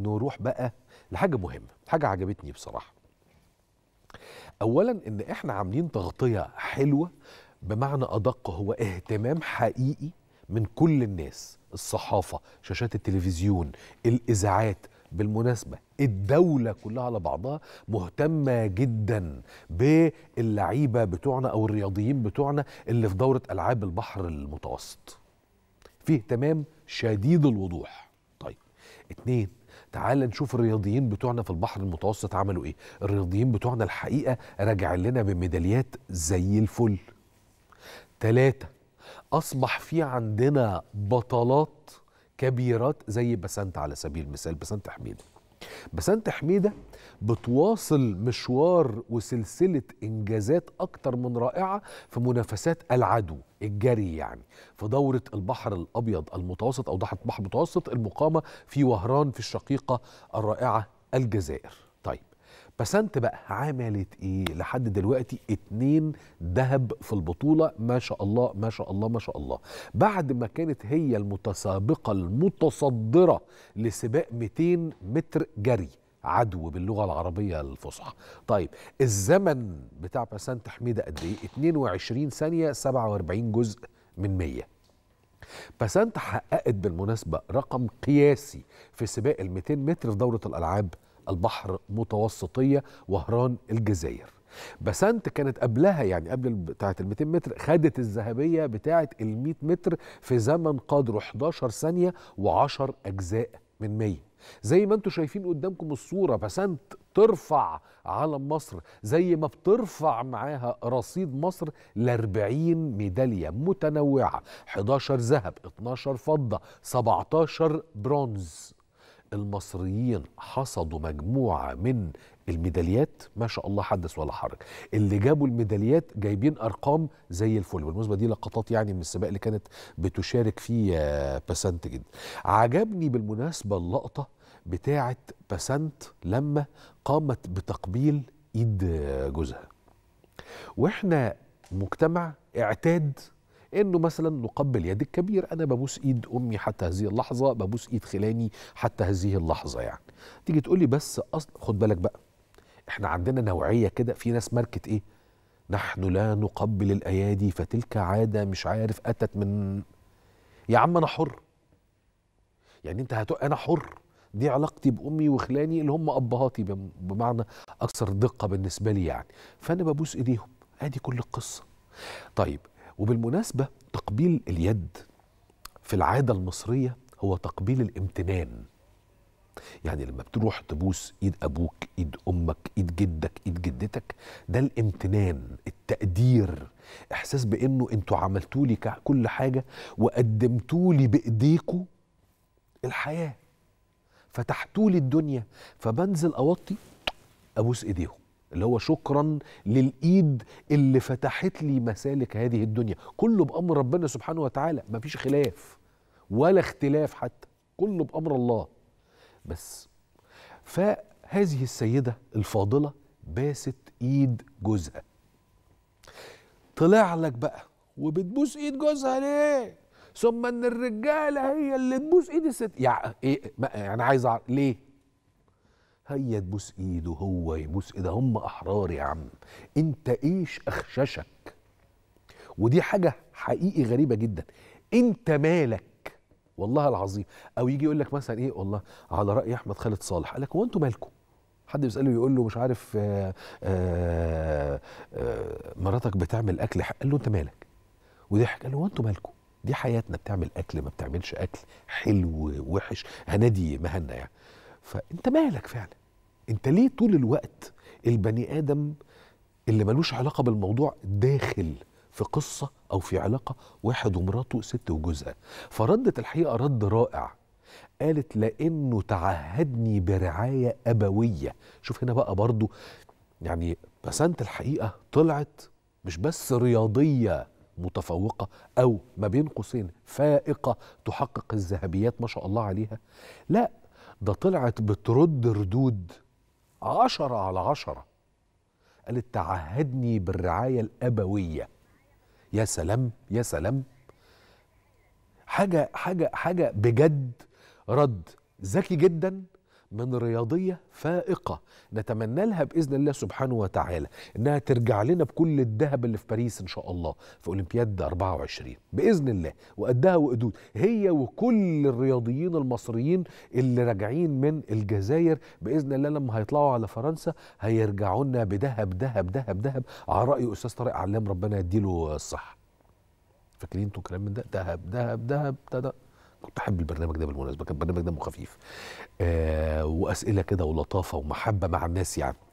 نروح بقى لحاجه مهمه حاجه عجبتني بصراحه اولا ان احنا عاملين تغطيه حلوه بمعنى ادق هو اهتمام حقيقي من كل الناس الصحافه شاشات التلفزيون الاذاعات بالمناسبه الدوله كلها على بعضها مهتمه جدا باللعيبه بتوعنا او الرياضيين بتوعنا اللي في دوره العاب البحر المتوسط في اهتمام شديد الوضوح طيب اتنين تعال نشوف الرياضيين بتوعنا في البحر المتوسط عملوا ايه الرياضيين بتوعنا الحقيقه راجع لنا بميداليات زي الفل ثلاثة أصبح في عندنا بطلات كبيرات زي بسنت على سبيل المثال بسنت حميدة بسنت حميدة بتواصل مشوار وسلسلة إنجازات أكتر من رائعة في منافسات العدو الجري يعني في دورة البحر الأبيض المتوسط أو ضحة البحر المتوسط المقامة في وهران في الشقيقة الرائعة الجزائر طيب بسنت بقى عملت ايه لحد دلوقتي اتنين ذهب في البطولة ما شاء الله ما شاء الله ما شاء الله بعد ما كانت هي المتسابقة المتصدرة لسباق 200 متر جري عدو باللغه العربيه الفصحى طيب الزمن بتاع بسنت حميده قد ايه 22 ثانيه 47 جزء من 100 بسنت حققت بالمناسبه رقم قياسي في سباق ال 200 متر في دوره الالعاب البحر متوسطيه وهران الجزائر بسنت كانت قبلها يعني قبل بتاعه ال 200 متر خدت الذهبيه بتاعه ال 100 متر في زمن قدره 11 ثانيه و10 اجزاء من 100 زي ما انتوا شايفين قدامكم الصورة بسنت ترفع علم مصر زي ما بترفع معاها رصيد مصر لاربعين ميداليه متنوعه 11 ذهب 12 فضه 17 برونز المصريين حصدوا مجموعة من الميداليات ما شاء الله حدث ولا حرج اللي جابوا الميداليات جايبين ارقام زي الفل بالمناسبه دي لقطات يعني من السباق اللي كانت بتشارك فيه آه، باسنت جدا عجبني بالمناسبه اللقطه بتاعه باسنت لما قامت بتقبيل ايد جوزها واحنا مجتمع اعتاد انه مثلا نقبل يد الكبير انا ببوس ايد امي حتى هذه اللحظه ببوس ايد خلاني حتى هذه اللحظه يعني تيجي تقول لي بس اصل خد بالك بقى احنا عندنا نوعيه كده في ناس ماركت ايه نحن لا نقبل الايادي فتلك عاده مش عارف اتت من يا عم انا حر يعني انت هتق... انا حر دي علاقتي بامي وخلاني اللي هم ابهاتي بمعنى اكثر دقه بالنسبه لي يعني فانا ببوس ايديهم ادي كل القصه طيب وبالمناسبة تقبيل اليد في العادة المصرية هو تقبيل الامتنان يعني لما بتروح تبوس ايد ابوك ايد امك ايد جدك ايد جدتك ده الامتنان التقدير احساس بانه انتوا عملتولي كل حاجه وقدمتولي لي بايديكوا الحياه فتحتولي الدنيا فبنزل اوطي ابوس ايديهم اللي هو شكرا للايد اللي فتحت لي مسالك هذه الدنيا كله بامر ربنا سبحانه وتعالى مفيش خلاف ولا اختلاف حتى كله بامر الله بس فهذه السيده الفاضله باست ايد جوزها طلع لك بقى وبتبوس ايد جوزها ليه ثم ان الرجاله هي اللي تبوس ايد الست يعني ايه يعني عايز اعرف ليه هيا تبوس ايده هو يبوس ايده هم احرار يا عم انت ايش اخششك ودي حاجه حقيقي غريبه جدا انت مالك والله العظيم او يجي يقول لك مثلا ايه والله على راي احمد خالد صالح قال لك هو انتوا مالكم حد بيساله يقول له مش عارف آآ آه، آآ آه، آه، مراتك بتعمل اكل قال له انت مالك وضحك قال له هو انتوا مالكم دي حياتنا بتعمل اكل ما بتعملش اكل حلو وحش هنادي مهنا يعني فانت مالك فعلا انت ليه طول الوقت البني ادم اللي ملوش علاقه بالموضوع داخل في قصه او في علاقه واحد ومراته ست وجوزها فردت الحقيقه رد رائع قالت لانه تعهدني برعايه ابويه شوف هنا بقى برضو يعني بسنت الحقيقه طلعت مش بس رياضيه متفوقه او ما بين قوسين فائقه تحقق الذهبيات ما شاء الله عليها لا ده طلعت بترد ردود عشرة على عشرة قالت تعهدني بالرعاية الأبوية يا سلام يا سلام حاجة حاجة حاجة بجد رد ذكي جدا من رياضية فائقة نتمنى لها بإذن الله سبحانه وتعالى إنها ترجع لنا بكل الذهب اللي في باريس إن شاء الله في أولمبياد 24 بإذن الله وقدها وقدود هي وكل الرياضيين المصريين اللي راجعين من الجزائر بإذن الله لما هيطلعوا على فرنسا هيرجعوا لنا بذهب ذهب ذهب ذهب على رأي أستاذ طارق علام ربنا يديله الصحة فاكرين انتوا كلام من ده دهب دهب دهب ده, ده. كنت بحب البرنامج ده بالمناسبه كان البرنامج دمه خفيف آه واسئله كده ولطافه ومحبه مع الناس يعني